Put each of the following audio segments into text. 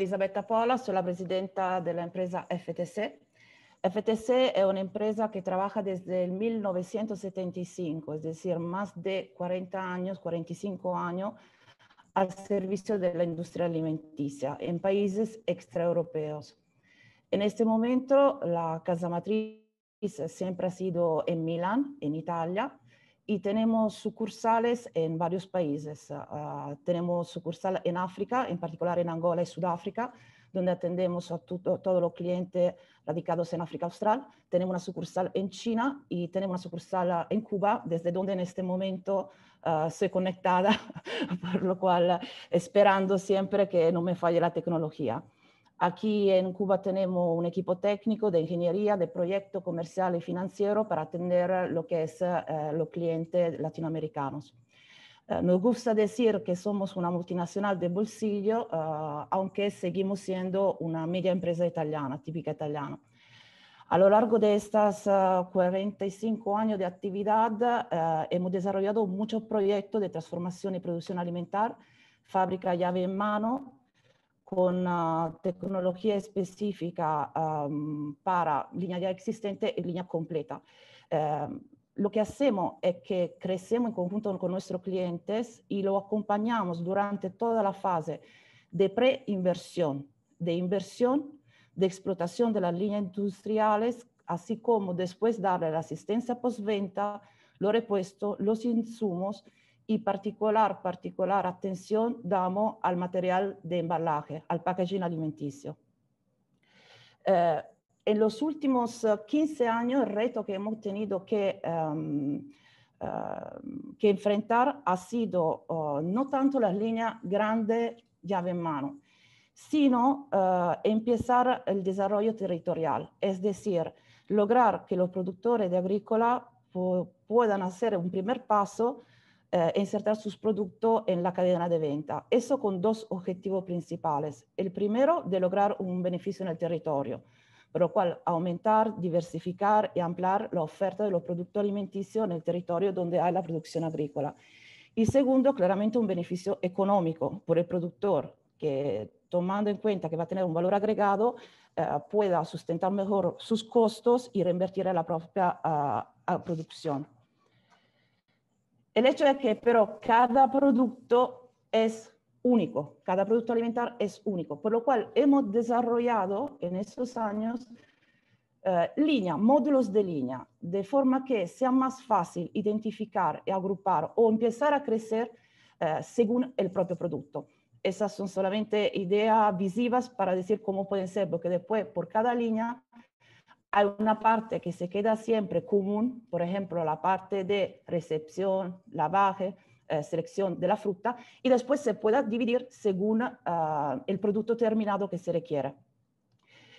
Elisabetta Pola, soy la presidenta de la empresa FTC. FTC es una empresa que trabaja desde el 1975, es decir, más de 40 años, 45 años, al servicio de la industria alimenticia en países extraeuropeos. En este momento, la casa matriz siempre ha sido en Milán, en Italia, y tenemos sucursales en varios países. Ah, ah, tenemos sucursal en África, en particular en Angola y Sudáfrica, donde atendemos a todos los clientes radicados en África Austral. Tenemos una sucursal en China y tenemos una sucursal ah, en Cuba, desde donde en este momento uh, soy conectada, por lo cual esperando siempre que no me falle la tecnología. Aquí en Cuba tenemos un equipo técnico de ingeniería, de proyecto comercial y financiero para atender lo que es lo eh, los clientes latinoamericanos. Eh, nos gusta decir que somos una multinacional de bolsillo, eh, aunque seguimos siendo una media empresa italiana, típica italiana. A lo largo de estas 45 años de actividad hemos desarrollado muchos proyectos de transformación y producción alimentar, fábrica llave en mano, con ah, tecnología específica para línea ya existente y línea completa. Em, lo que hacemos es que crecemos en conjunto con nuestros clientes y lo acompañamos durante toda la fase de preinversión, de inversión, de explotación de las líneas industriales, así como después darle la asistencia postventa, los repuestos, los insumos y particular, particular atención damos al material de embalaje, al packaging alimenticio. Eh, en los últimos 15 eh, años, el reto que hemos tenido que, um, uh, que enfrentar ha sido uh, no tanto las líneas grandes llave en mano, sino uh, empezar el desarrollo territorial, es decir, lograr que los productores de agrícola puedan hacer un primer paso Eh, insertar sus productos en la cadena de venta. Eso con dos objetivos principales. El primero, de lograr un beneficio en el territorio, por lo cual aumentar, diversificar y ampliar la oferta de los productos alimenticios en el territorio donde hay la producción agrícola. Y segundo, claramente un beneficio económico por el productor, que tomando en cuenta que va a tener un valor agregado, eh, pueda sustentar mejor sus costos y reinvertir en la propia ah, producción. El hecho es que, pero cada producto es único, cada producto alimentar es único, por lo cual hemos desarrollado en estos años eh, líneas, módulos de línea, de forma que sea más fácil identificar y agrupar o empezar a crecer eh, según el propio producto. Esas son solamente ideas visivas para decir cómo pueden ser, porque después por cada línea hay una parte que se queda siempre común, por ejemplo, la parte de recepción, lavaje, eh, selección de la fruta, y después se pueda dividir según ah, el producto terminado que se requiere.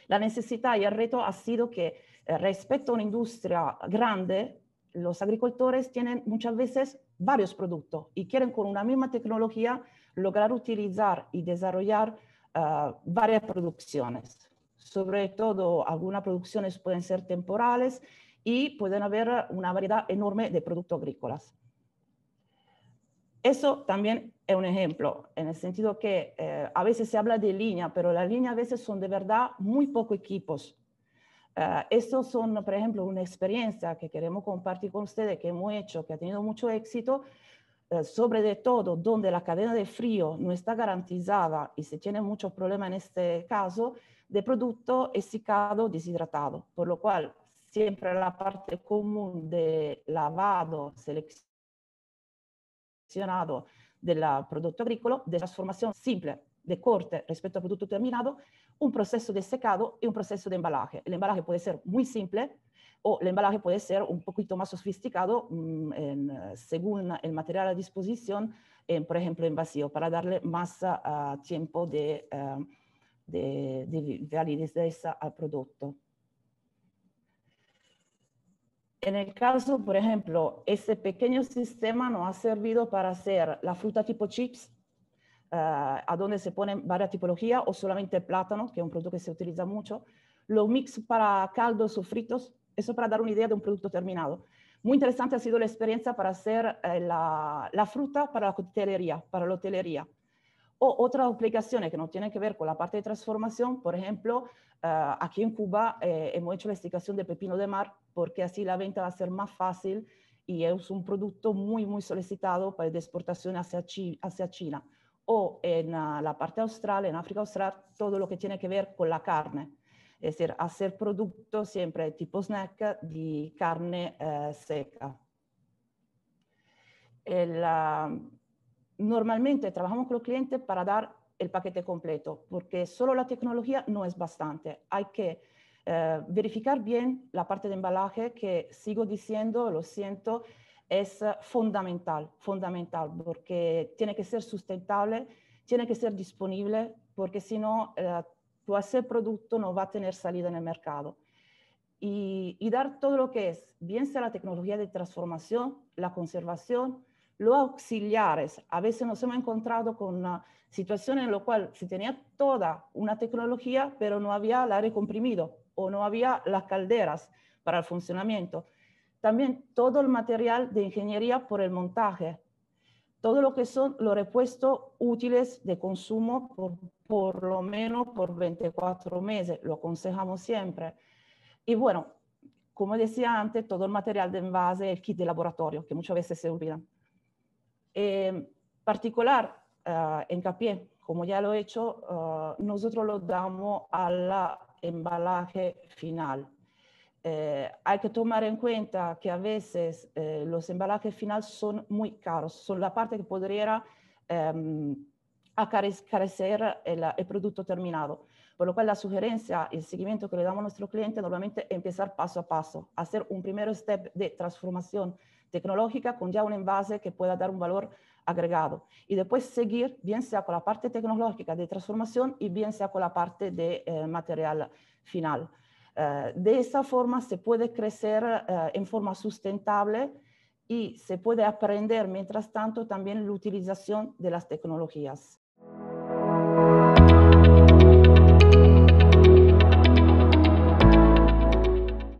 La necesidad y el reto ha sido que eh, respecto a una industria grande, los agricultores tienen muchas veces varios productos y quieren con una misma tecnología lograr utilizar y desarrollar ah, varias producciones sobre todo algunas producciones pueden ser temporales y pueden haber una variedad enorme de productos agrícolas. Eso también es un ejemplo, en el sentido que eh, a veces se habla de línea, pero las líneas a veces son de verdad muy pocos equipos. Eh, estos son, por ejemplo, una experiencia que queremos compartir con ustedes que hemos hecho, que ha tenido mucho éxito, eh, sobre todo donde la cadena de frío no está garantizada y se tiene mucho problema en este caso, de producto secado deshidratado, por lo cual siempre la parte común de lavado seleccionado del producto agrícola, de transformación simple de corte respecto al producto terminado, un proceso de secado y un proceso de embalaje. El embalaje puede ser muy simple, o el embalaje puede ser un poquito más sofisticado mm, eh, según el material a disposición, por ejemplo, en vacío, para darle más ah, ah, tiempo de, ah, de, validez al producto. En el caso, por ejemplo, este pequeño sistema nos ha servido para hacer la fruta tipo chips, a donde se ponen varias tipologías, o solamente plátano, que es un producto que se utiliza mucho, los mix para caldos o fritos, eso para dar una idea de un producto terminado. Muy interesante ha sido la experiencia para hacer eh, la, fruta para la hotelería, para la hotelería. O otras aplicaciones que no tienen que ver con la parte de transformación, por ejemplo, eh, aquí en Cuba eh, hemos hecho la esticación de pepino de mar porque así la venta va a ser más fácil y es un producto muy, muy solicitado para la exportación hacia, China. O en ah, la parte austral, en África austral, todo lo que tiene que ver con la carne es decir, hacer productos siempre tipo snack de carne eh, seca. Ah, normalmente trabajamos con los clientes para dar el paquete completo, porque solo la tecnología no es bastante. Hay que eh, verificar bien la parte de embalaje que sigo diciendo, lo siento, es eh, fundamental, fundamental, porque tiene que ser sustentable, tiene que ser disponible, porque si no, tu producto no va a tener salida en el mercado. Y, dar todo lo que es, bien sea la tecnología de transformación, la conservación, los auxiliares. A veces nos hemos encontrado con una situación en la cual se tenía toda una tecnología, pero no había el aire comprimido o no había las calderas para el funcionamiento. También todo el material de ingeniería por el montaje, todo lo que son los repuestos útiles de consumo por, por lo menos por 24 meses, lo aconsejamos siempre. Y bueno, como decía antes, todo el material de envase, el kit de laboratorio, que muchas veces se olvidan. En eh, particular, en ah, capié, como ya lo he hecho, ah, nosotros lo damos al embalaje final, eh, hay que tomar en cuenta que a veces eh, los embalajes finales son muy caros, son la parte que podría em, carecer el, producto terminado. Por lo cual la sugerencia, el seguimiento que le damos a nuestro cliente normalmente es empezar paso a paso, hacer un primer step de transformación tecnológica con ya un envase que pueda dar un valor agregado y después seguir bien sea con la parte tecnológica de transformación y bien sea con la parte de eh, material final eh, de esa forma se puede crecer eh, en forma sustentable y se puede aprender, mientras tanto, también la utilización de las tecnologías.